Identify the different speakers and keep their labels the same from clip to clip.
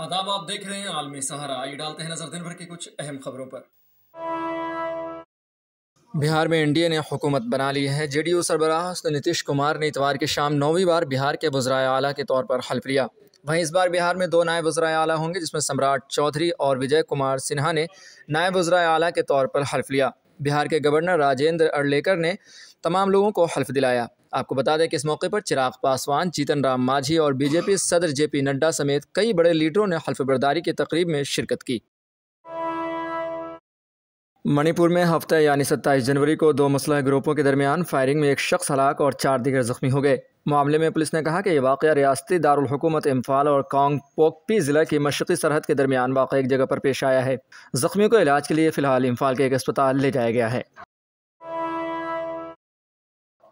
Speaker 1: आदाब आप देख रहे हैं आलमी सहारा आइए डालते हैं नज़र दिन भर की कुछ अहम खबरों पर बिहार में एनडीए ने हुकूमत बना ली है जेडीयू सरबराह नीतीश कुमार ने इतवार की शाम नौवीं बार बिहार के वज्राय आला के तौर पर हल्फ लिया वहीं इस बार बिहार में दो नायब वज्राय आला होंगे जिसमें सम्राट चौधरी और विजय कुमार सिन्हा ने नायब वज्राय आला के तौर पर हल्फ लिया बिहार के गवर्नर राजेंद्र अड़लेकर ने तमाम लोगों को हल्फ दिलाया आपको बता दें कि इस मौके पर चिराग पासवान जीतन राम मांझी और बीजेपी सदर जे पी नड्डा समेत कई बड़े लीडरों ने हल्फबरदारी की तकरीब में शिरकत की मणिपुर में हफ्ते यानी सत्ताईस जनवरी को दो मसलह ग्रुपों के दरमियान फायरिंग में एक शख्स हलाक और चार दीगर जख्मी हो गए मामले में पुलिस ने कहा कि यह वाक़ रियाती दारकूमत इम्फाल और कांग पोकपी ज़िला की मशरक़ी सरहद के दरमियान वाक़ एक जगह पर पेश आया है जख्मियों को इलाज के लिए फ़िलहाल इम्फाल के एक अस्पताल ले जाया गया है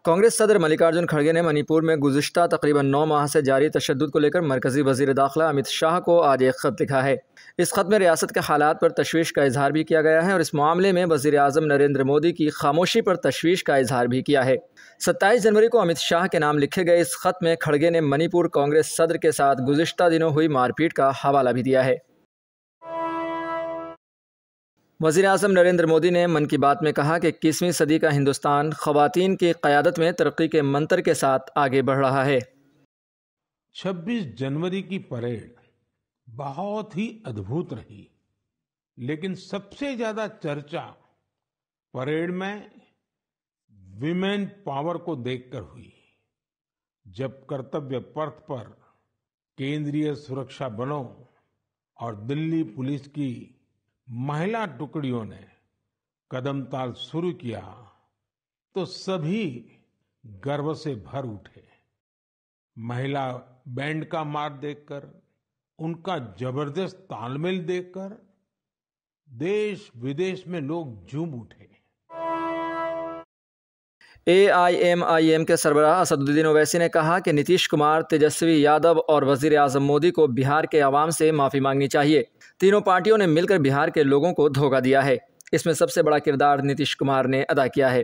Speaker 1: कांग्रेस सदर मल्लिकार्जुन खड़गे ने मणिपुर में गुजशत तकरीबन नौ माह से जारी तशद को लेकर मरकजी वजीर दाखिला अमित शाह को आज एक ख़त लिखा है इस ख़त में रियासत के हालात पर तशवीश का इजहार भी किया गया है और इस मामले में वजी अजम नरेंद्र मोदी की खामोशी पर तशवीश का इजहार भी किया है सत्ताईस जनवरी को अमित शाह के नाम लिखे गए इस ख़त में खड़गे ने मणिपुर कांग्रेस सदर के साथ गुजशत दिनों हुई मारपीट का हवाला भी दिया है वज़ी अजम नरेंद्र मोदी ने मन की बात में कहा कि इक्कीसवीं सदी का हिंदुस्तान खुवान की क़्यादत में तरक्की के मंत्र के साथ आगे बढ़ रहा है 26 जनवरी की परेड बहुत ही अद्भुत रही लेकिन सबसे ज़्यादा चर्चा परेड में विमेन पावर को देखकर हुई जब कर्तव्य पथ पर केंद्रीय सुरक्षा बलों और दिल्ली पुलिस की महिला टुकड़ियों ने कदम ताल शुरू किया तो सभी गर्व से भर उठे महिला बैंड का मार देखकर उनका जबरदस्त तालमेल देखकर देश विदेश में लोग झूम उठे एआईएमआईएम के सरबराह असदुद्दीन ओवैसी ने कहा कि नीतीश कुमार तेजस्वी यादव और वजीर अजम मोदी को बिहार के आवाम से माफ़ी मांगनी चाहिए तीनों पार्टियों ने मिलकर बिहार के लोगों को धोखा दिया है इसमें सबसे बड़ा किरदार नीतीश कुमार ने अदा किया है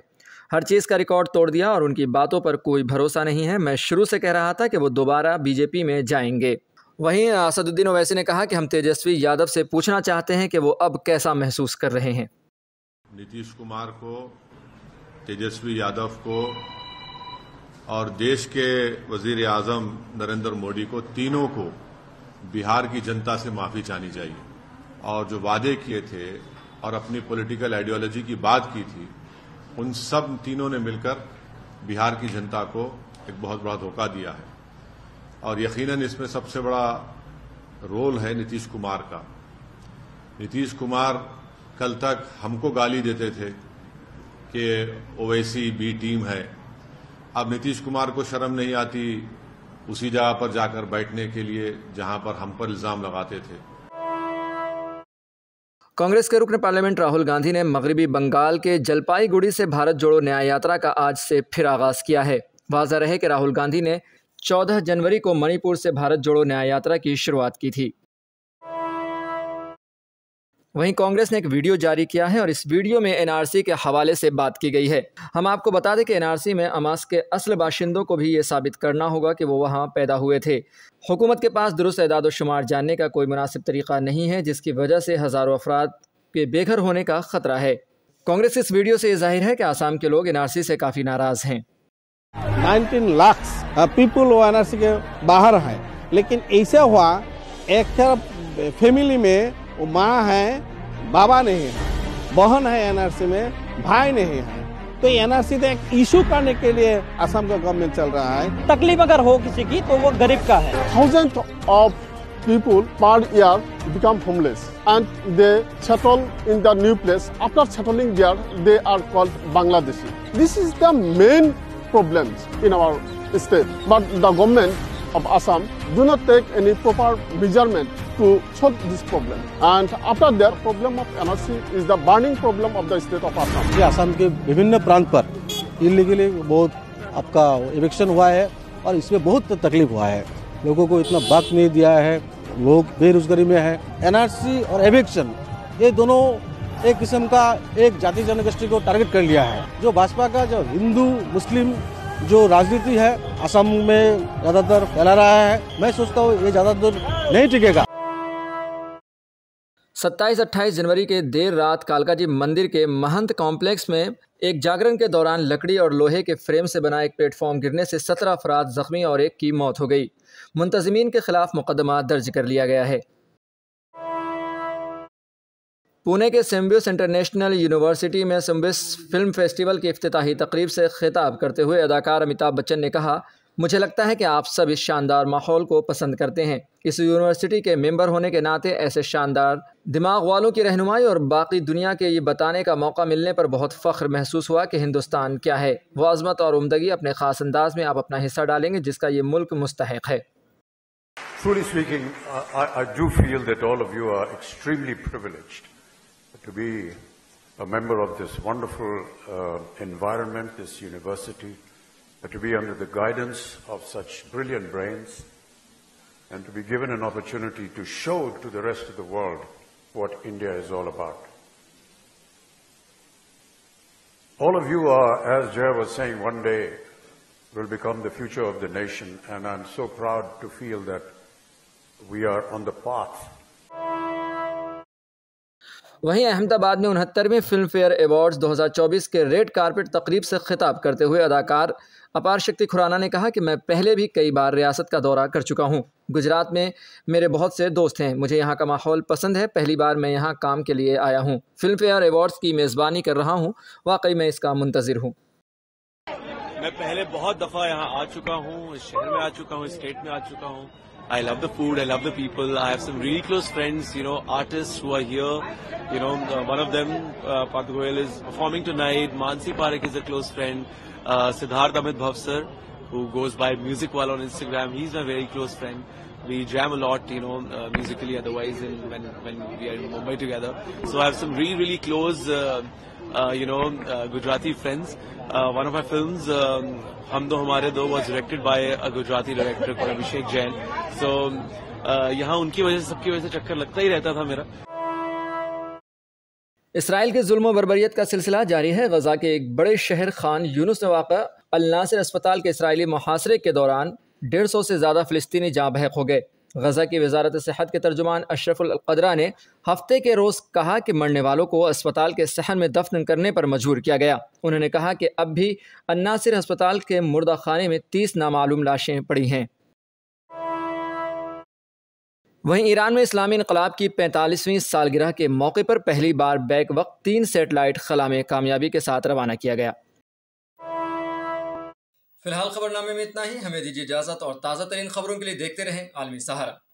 Speaker 1: हर चीज़ का रिकॉर्ड तोड़ दिया और उनकी बातों पर कोई भरोसा नहीं है मैं शुरू से कह रहा था कि वो दोबारा बीजेपी में जाएंगे वहीं असदुद्दीन ओवैसी ने कहा कि हम तेजस्वी यादव से पूछना चाहते हैं कि वो अब कैसा महसूस कर रहे हैं नीतीश कुमार को तेजस्वी यादव को और देश के वजीर आजम नरेंद्र मोदी को तीनों को बिहार की जनता से माफी चाहनी चाहिए और जो वादे किए थे और अपनी पॉलिटिकल आइडियोलॉजी की बात की थी उन सब तीनों ने मिलकर बिहार की जनता को एक बहुत बड़ा धोखा दिया है और यकीनन इसमें सबसे बड़ा रोल है नीतीश कुमार का नीतीश कुमार कल तक हमको गाली देते थे कि ओवैसी बी टीम है अब नीतीश कुमार को शर्म नहीं आती उसी जगह पर जाकर बैठने के लिए जहां पर हम पर इल्जाम लगाते थे कांग्रेस के रुकने पार्लियामेंट राहुल गांधी ने मगरबी बंगाल के जलपाईगुड़ी से भारत जोड़ो न्याय यात्रा का आज से फिर आगाज किया है वाजा रहे कि राहुल गांधी ने 14 जनवरी को मणिपुर से भारत जोड़ो न्याय यात्रा की शुरुआत की थी वहीं कांग्रेस ने एक वीडियो जारी किया है और इस वीडियो में एनआरसी के हवाले से बात की गई है हम आपको बता दें कि एनआरसी में अमास के असल बाशिंदों को भी ये साबित करना होगा कि वो वहाँ पैदा हुए थे हुकूमत के पास दुरुस्त इदाद शुमार जानने का कोई मुनासिब तरीका नहीं है जिसकी वजह से हज़ारों अफराद के बेघर होने का ख़तरा है कांग्रेस इस वीडियो से ये जाहिर है कि आसाम के लोग एनआरसी से काफ़ी नाराज़ हैं 19 लाख पीपल वो एनआरसी के बाहर हैं लेकिन ऐसा हुआ एक फैमिली में वो माँ है बाबा नहीं है बहन है एनआरसी में भाई नहीं है तो एनआरसी तो एक इशू करने के लिए असम का गवर्नमेंट चल रहा है तकलीफ अगर हो किसी की तो वो गरीब का है thousand of people per year become homeless and they settle in the new place after settling there they are called Bangladeshi this is the main problem in our state but the government of Assam do not take any proper measurement to solve this problem. And after that, problem of NRC is the burning problem of the state of Assam. ये असम के विभिन्न प्रांत पर illegally बहुत आपका election हुआ है और इसमें बहुत तकलीफ हुआ है लोगों को इतना वक्त नहीं दिया है लोग बेरोजगारी में है एनआरसी और एविक्शन ये दोनों एक किस्म का एक जाति जनगोष्ठी को टारगेट कर लिया है जो भाजपा का जो हिंदू मुस्लिम जो राजनीति है असम में ज़्यादातर फैला रहा है मैं सोचता हूँ ये ज़्यादा दूर नहीं टिकेगा 27-28 जनवरी के देर रात कालकाजी मंदिर के महंत कॉम्प्लेक्स में एक जागरण के दौरान लकड़ी और लोहे के फ्रेम से बना एक प्लेटफॉर्म गिरने से सत्रह अफराद जख्मी और एक की मौत हो गई मुंतजमीन के खिलाफ मुकदमा दर्ज कर लिया गया है पुणे के सेम्बियस इंटरनेशनल यूनिवर्सिटी में सिम्बिस फिल्म फेस्टिवल की अफ्ताही तकरीब से खिताब करते हुए अदाकार अमिताभ बच्चन ने कहा मुझे लगता है कि आप सब इस शानदार माहौल को पसंद करते हैं इस यूनिवर्सिटी के मेंबर होने के नाते ऐसे शानदार दिमाग वालों की रहनुमाई और बाकी दुनिया के ये बताने का मौका मिलने पर बहुत फ़ख्र महसूस हुआ कि हिंदुस्तान क्या है वाजमत और उमदगी अपने ख़ास अंदाज में आप अपना हिस्सा डालेंगे जिसका ये मुल्क मुस्तक है Truly speaking, I, I do feel that all of you are extremely privileged to be a member of this wonderful uh, environment, this university, to be under the guidance of such brilliant brains, and to be given an opportunity to show to the rest of the world what India is all about. All of you are, as Jay was saying, one day will become the future of the nation, and I'm so proud to feel that we are on the path वहीं अहमदाबाद में उनहत्तरवें film fair awards 2024 के red carpet तकरीब से खिताब करते हुए अदाकार अपार शक्ति खुराना ने कहा कि मैं पहले भी कई बार रियासत का दौरा कर चुका हूं। गुजरात में मेरे बहुत से दोस्त हैं मुझे यहां का माहौल पसंद है पहली बार मैं यहां काम के लिए आया हूं। फिल्म फेयर अवार्ड्स की मेज़बानी कर रहा हूँ वाकई मैं इसका मुंतज़र हूँ मैं पहले बहुत दफ़ा यहाँ आ चुका हूँ शहर में आ चुका हूँ स्टेट में आ चुका हूँ I love the food, I love the people. I have some really close friends, you know, artists who are here. You know, uh, one of them, uh, Goyal, is performing tonight. Mansi Parekh is a close friend. Uh, Siddharth Amit Bhavsar, who goes by Music on Instagram, he's my very close friend. We jam a lot, you know, uh, musically, otherwise, in, when, when we are in Mumbai together. So I have some really, really close. Uh, Uh, you know, uh, Gujarati friends. Uh, one of my films, um, Hum Do Humare Do, was directed by a Gujarati director called Abhishek Jain. So, यहाँ उनकी वजह से सबकी वजह से चक्कर लगता ही रहता था मेरा इसराइल के जुल्म बरबरीत का सिलसिला जारी है गजा के एक बड़े शहर खान यूनुस में वाक़ अल नासिर अस्पताल के इसराइली मुहासरे के दौरान डेढ़ सौ से ज़्यादा फ़लस्तनी जाँ बहक हो गए गज़ा की वजारत सेहत के तर्जुमान अशरफुल्कदरा ने हफ्ते के रोज़ कहा कि मरने वालों को अस्पताल के सहन में दफन करने पर मजबूर किया गया उन्होंने कहा कि अब भी अन्नासिर अस्पताल के मुर्दा खाने में तीस नामालूम लाशें पड़ी हैं वहीं ईरान में इस्लामी इनकलाब की पैंतालीसवीं सालगिरह के मौके पर पहली बार बैक वक्त तीन सेटेलाइट खला में कामयाबी के साथ रवाना किया गया फिलहाल खबरनामे में इतना ही हमें दीजिए इजाजत और ताज़ा तरीन खबरों के लिए देखते रहें आलमी सहारा